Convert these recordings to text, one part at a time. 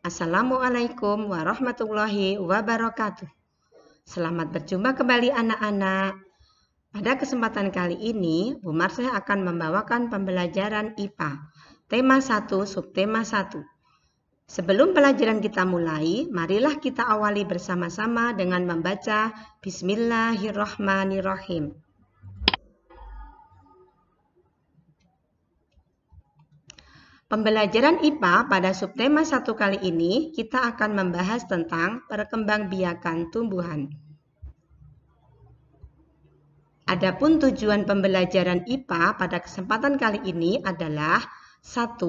Assalamualaikum warahmatullahi wabarakatuh. Selamat berjumpa kembali anak-anak. Pada kesempatan kali ini, Bu Marsha akan membawakan pembelajaran IPA, tema 1, subtema 1. Sebelum pelajaran kita mulai, marilah kita awali bersama-sama dengan membaca Bismillahirrahmanirrahim. Pembelajaran IPA pada subtema satu kali ini kita akan membahas tentang perkembangbiakan tumbuhan. Adapun tujuan pembelajaran IPA pada kesempatan kali ini adalah 1.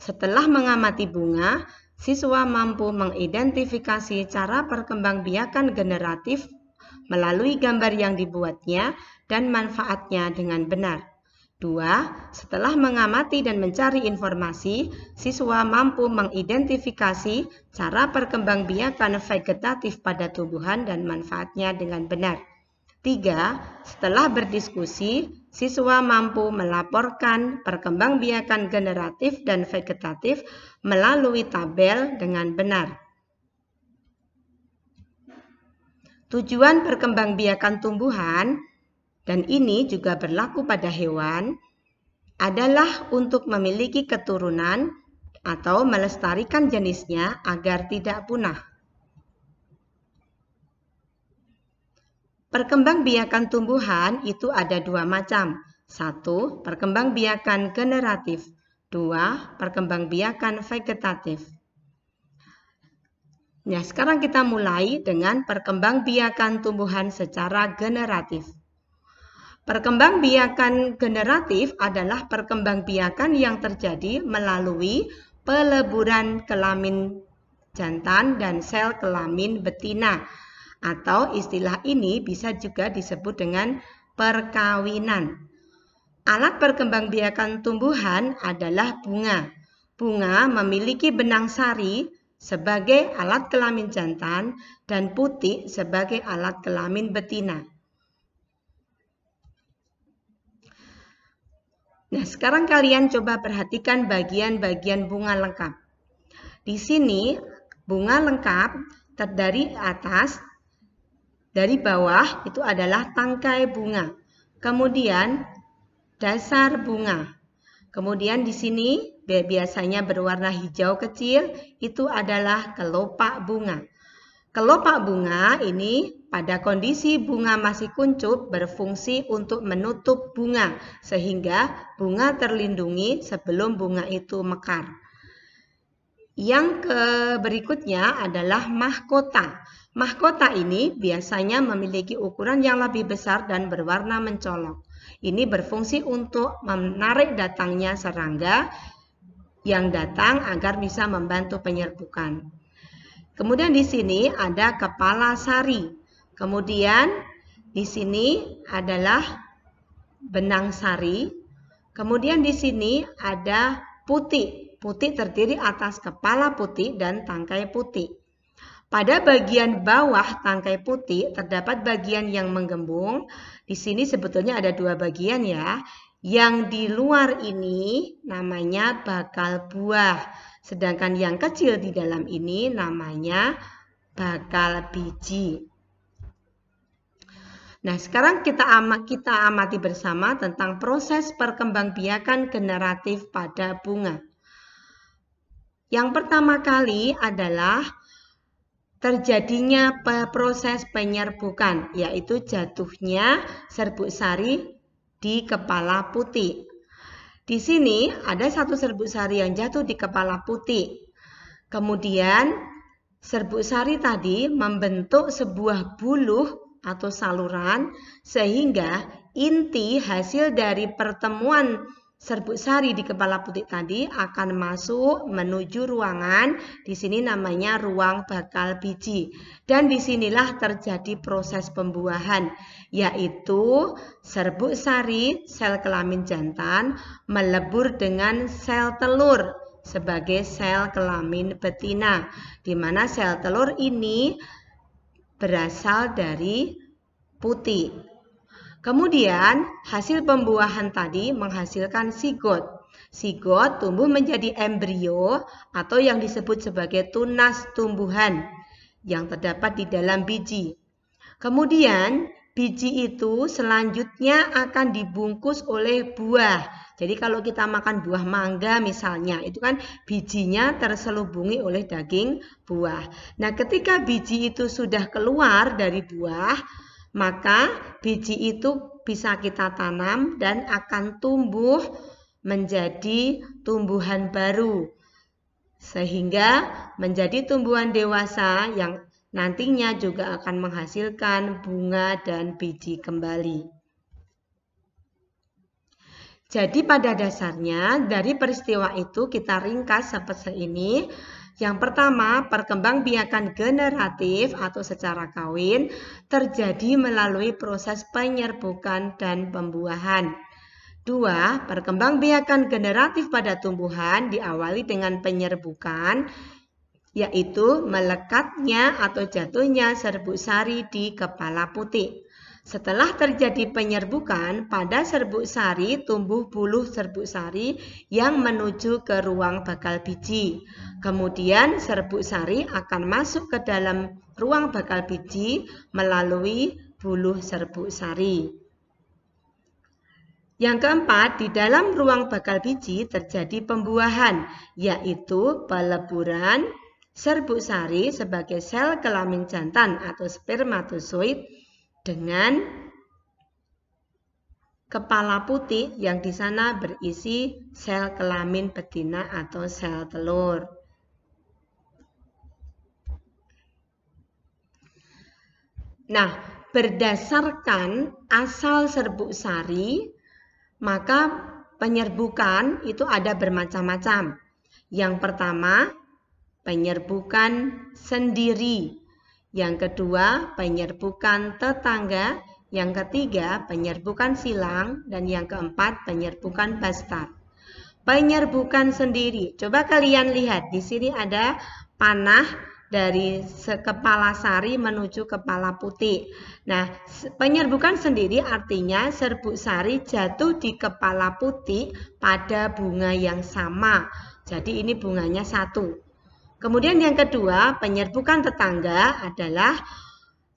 Setelah mengamati bunga, siswa mampu mengidentifikasi cara perkembangbiakan generatif melalui gambar yang dibuatnya dan manfaatnya dengan benar. 2. Setelah mengamati dan mencari informasi, siswa mampu mengidentifikasi cara perkembangbiakan vegetatif pada tumbuhan dan manfaatnya dengan benar. 3. Setelah berdiskusi, siswa mampu melaporkan perkembangbiakan generatif dan vegetatif melalui tabel dengan benar. Tujuan perkembangbiakan tumbuhan dan ini juga berlaku pada hewan, adalah untuk memiliki keturunan atau melestarikan jenisnya agar tidak punah. Perkembangbiakan tumbuhan itu ada dua macam. Satu, perkembangbiakan generatif. Dua, perkembangbiakan vegetatif. Nah, sekarang kita mulai dengan perkembangbiakan tumbuhan secara generatif. Perkembangbiakan generatif adalah perkembangbiakan yang terjadi melalui peleburan kelamin jantan dan sel kelamin betina atau istilah ini bisa juga disebut dengan perkawinan. Alat perkembangbiakan tumbuhan adalah bunga. Bunga memiliki benang sari sebagai alat kelamin jantan dan putih sebagai alat kelamin betina. Nah, sekarang kalian coba perhatikan bagian-bagian bunga lengkap. Di sini bunga lengkap dari atas, dari bawah itu adalah tangkai bunga. Kemudian dasar bunga. Kemudian di sini biasanya berwarna hijau kecil itu adalah kelopak bunga. Kelopak bunga ini pada kondisi bunga masih kuncup berfungsi untuk menutup bunga sehingga bunga terlindungi sebelum bunga itu mekar. Yang berikutnya adalah mahkota. Mahkota ini biasanya memiliki ukuran yang lebih besar dan berwarna mencolok. Ini berfungsi untuk menarik datangnya serangga yang datang agar bisa membantu penyerbukan. Kemudian di sini ada kepala sari. Kemudian di sini adalah benang sari. Kemudian di sini ada putih. Putih terdiri atas kepala putih dan tangkai putih. Pada bagian bawah tangkai putih terdapat bagian yang menggembung. Di sini sebetulnya ada dua bagian ya. Yang di luar ini namanya bakal buah. Sedangkan yang kecil di dalam ini namanya bakal biji. Nah, sekarang kita ama, kita amati bersama tentang proses perkembangbiakan generatif pada bunga. Yang pertama kali adalah terjadinya proses penyerbukan, yaitu jatuhnya serbuk sari di kepala putih. Di sini ada satu serbuk sari yang jatuh di kepala putih. Kemudian serbuk sari tadi membentuk sebuah buluh atau saluran sehingga inti hasil dari pertemuan serbuk sari di kepala putik tadi akan masuk menuju ruangan di sini namanya ruang bakal biji dan disinilah terjadi proses pembuahan yaitu serbuk sari sel kelamin jantan melebur dengan sel telur sebagai sel kelamin betina di mana sel telur ini berasal dari putih. Kemudian hasil pembuahan tadi menghasilkan sigot. Sigot tumbuh menjadi embrio atau yang disebut sebagai tunas tumbuhan yang terdapat di dalam biji. Kemudian biji itu selanjutnya akan dibungkus oleh buah. Jadi kalau kita makan buah mangga misalnya, itu kan bijinya terselubungi oleh daging buah. Nah, ketika biji itu sudah keluar dari buah, maka biji itu bisa kita tanam dan akan tumbuh menjadi tumbuhan baru. Sehingga menjadi tumbuhan dewasa yang nantinya juga akan menghasilkan bunga dan biji kembali. Jadi pada dasarnya dari peristiwa itu kita ringkas seperti ini. Yang pertama, perkembangbiakan generatif atau secara kawin terjadi melalui proses penyerbukan dan pembuahan. Dua, perkembangbiakan generatif pada tumbuhan diawali dengan penyerbukan yaitu melekatnya atau jatuhnya serbuk sari di kepala putih. Setelah terjadi penyerbukan, pada serbuk sari tumbuh bulu serbuk sari yang menuju ke ruang bakal biji. Kemudian serbuk sari akan masuk ke dalam ruang bakal biji melalui bulu serbuk sari. Yang keempat, di dalam ruang bakal biji terjadi pembuahan, yaitu peleburan, serbuk sari sebagai sel kelamin jantan atau spermatozoid dengan kepala putih yang di sana berisi sel kelamin betina atau sel telur. Nah, berdasarkan asal serbuk sari, maka penyerbukan itu ada bermacam-macam. Yang pertama, penyerbukan sendiri. Yang kedua, penyerbukan tetangga. Yang ketiga, penyerbukan silang. Dan yang keempat, penyerbukan bastard. Penyerbukan sendiri. Coba kalian lihat, di sini ada panah dari kepala sari menuju kepala putih. Nah, penyerbukan sendiri artinya serbuk sari jatuh di kepala putih pada bunga yang sama. Jadi ini bunganya satu. Kemudian yang kedua, penyerbukan tetangga adalah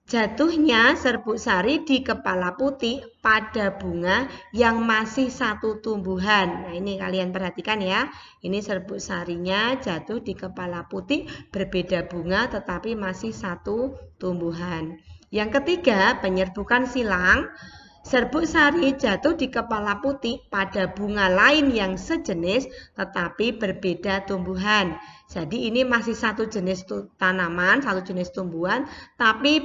jatuhnya serbuk sari di kepala putih pada bunga yang masih satu tumbuhan. Nah ini kalian perhatikan ya, ini serbuk sarinya jatuh di kepala putih berbeda bunga tetapi masih satu tumbuhan. Yang ketiga, penyerbukan silang Serbuk sari jatuh di kepala putih pada bunga lain yang sejenis tetapi berbeda tumbuhan. Jadi ini masih satu jenis tanaman, satu jenis tumbuhan, tapi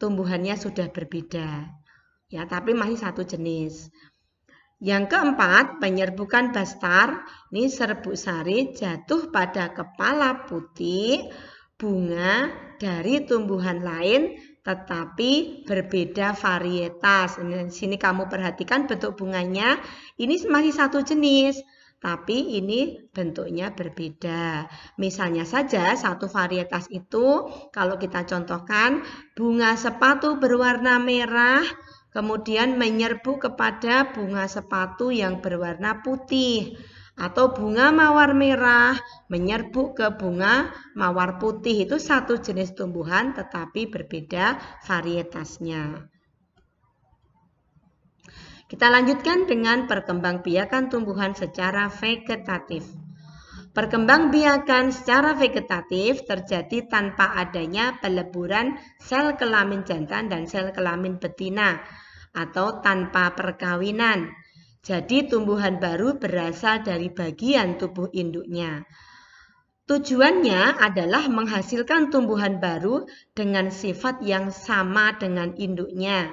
tumbuhannya sudah berbeda. Ya, tapi masih satu jenis. Yang keempat, penyerbukan bastar. Ini serbuk sari jatuh pada kepala putih bunga dari tumbuhan lain tetapi berbeda varietas. Ini sini kamu perhatikan bentuk bunganya, ini masih satu jenis, tapi ini bentuknya berbeda. Misalnya saja satu varietas itu kalau kita contohkan bunga sepatu berwarna merah kemudian menyerbu kepada bunga sepatu yang berwarna putih atau bunga mawar merah menyerbuk ke bunga mawar putih itu satu jenis tumbuhan tetapi berbeda varietasnya. Kita lanjutkan dengan perkembangbiakan tumbuhan secara vegetatif. Perkembangbiakan secara vegetatif terjadi tanpa adanya peleburan sel kelamin jantan dan sel kelamin betina atau tanpa perkawinan. Jadi tumbuhan baru berasal dari bagian tubuh induknya. Tujuannya adalah menghasilkan tumbuhan baru dengan sifat yang sama dengan induknya.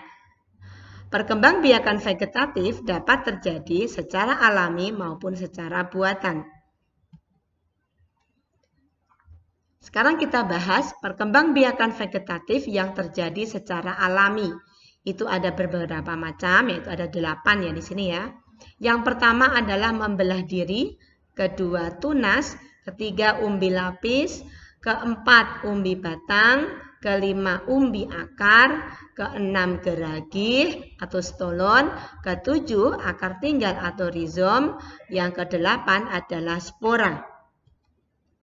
Perkembangbiakan vegetatif dapat terjadi secara alami maupun secara buatan. Sekarang kita bahas perkembangbiakan vegetatif yang terjadi secara alami. Itu ada beberapa macam, yaitu ada delapan ya di sini ya. Yang pertama adalah membelah diri, kedua tunas, ketiga umbi lapis, keempat umbi batang, kelima umbi akar, keenam geragih atau stolon, ketujuh akar tinggal atau rizom, yang kedelapan adalah spora.